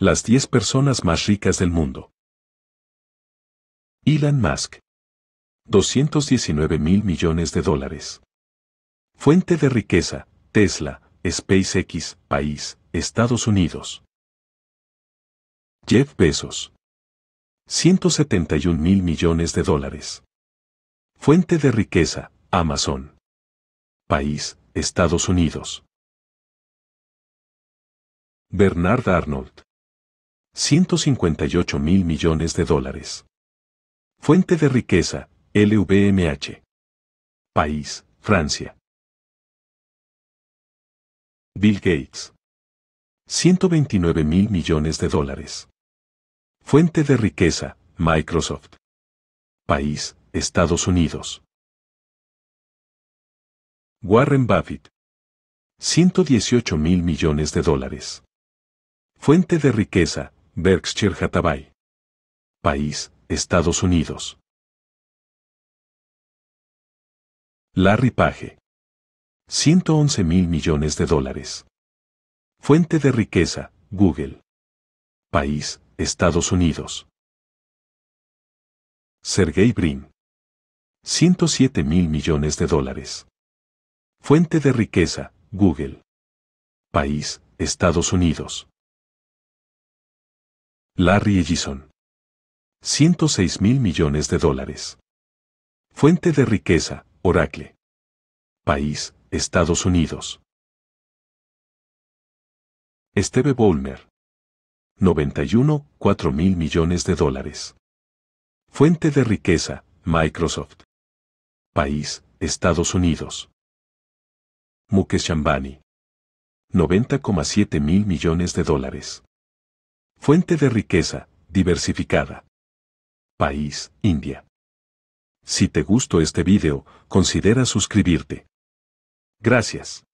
Las 10 personas más ricas del mundo. Elon Musk. 219 mil millones de dólares. Fuente de riqueza, Tesla, SpaceX, país, Estados Unidos. Jeff Bezos. 171 mil millones de dólares. Fuente de riqueza, Amazon. País, Estados Unidos. Bernard Arnold. 158 mil millones de dólares. Fuente de riqueza, LVMH. País, Francia. Bill Gates. 129 mil millones de dólares. Fuente de riqueza, Microsoft. País, Estados Unidos. Warren Buffett. 118 mil millones de dólares. Fuente de riqueza, Berkshire Hathaway. País, Estados Unidos. Larry Page. 111 mil millones de dólares. Fuente de riqueza, Google. País, Estados Unidos. Sergey Brin. 107 mil millones de dólares. Fuente de riqueza, Google. País, Estados Unidos. Larry Ellison. 106 mil millones de dólares. Fuente de riqueza, Oracle. País, Estados Unidos. Esteve Boulmer. 91,4 mil millones de dólares. Fuente de riqueza, Microsoft. País, Estados Unidos. Mukesh Ambani. 90,7 mil millones de dólares. Fuente de riqueza, diversificada. País, India. Si te gustó este video, considera suscribirte. Gracias.